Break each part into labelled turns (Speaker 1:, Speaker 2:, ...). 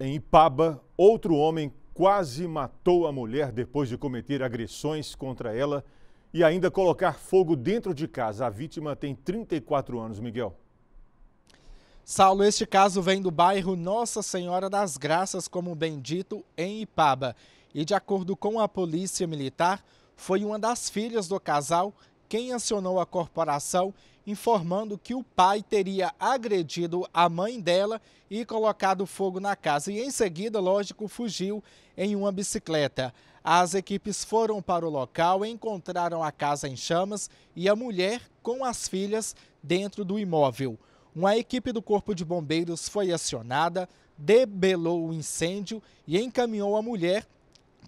Speaker 1: Em Ipaba, outro homem quase matou a mulher depois de cometer agressões contra ela e ainda colocar fogo dentro de casa. A vítima tem 34
Speaker 2: anos, Miguel. Saulo, este caso vem do bairro Nossa Senhora das Graças, como bem dito, em Ipaba. E de acordo com a polícia militar, foi uma das filhas do casal quem acionou a corporação informando que o pai teria agredido a mãe dela e colocado fogo na casa. E em seguida, lógico, fugiu em uma bicicleta. As equipes foram para o local, encontraram a casa em chamas e a mulher com as filhas dentro do imóvel. Uma equipe do Corpo de Bombeiros foi acionada, debelou o incêndio e encaminhou a mulher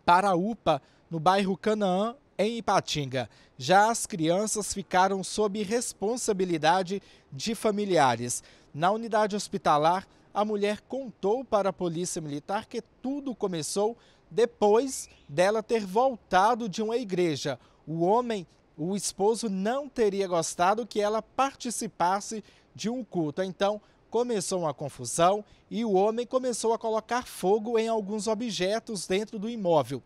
Speaker 2: para a UPA no bairro Canaã, em Ipatinga. Já as crianças ficaram sob responsabilidade de familiares. Na unidade hospitalar, a mulher contou para a Polícia Militar que tudo começou depois dela ter voltado de uma igreja. O homem, o esposo, não teria gostado que ela participasse de um culto. Então, começou uma confusão e o homem começou a colocar fogo em alguns objetos dentro do imóvel.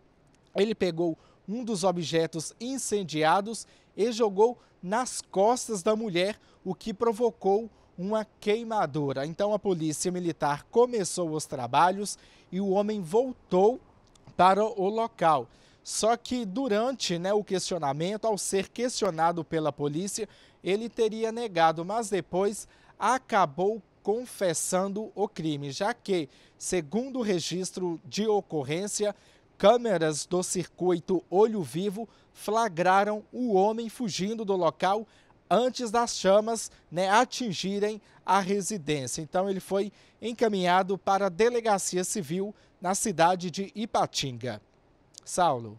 Speaker 2: Ele pegou um dos objetos incendiados e jogou nas costas da mulher, o que provocou uma queimadura. Então a polícia militar começou os trabalhos e o homem voltou para o local. Só que durante né, o questionamento, ao ser questionado pela polícia, ele teria negado, mas depois acabou confessando o crime, já que, segundo o registro de ocorrência, Câmeras do circuito Olho Vivo flagraram o homem fugindo do local antes das chamas né, atingirem a residência. Então, ele foi encaminhado para a delegacia civil na cidade de Ipatinga. Saulo.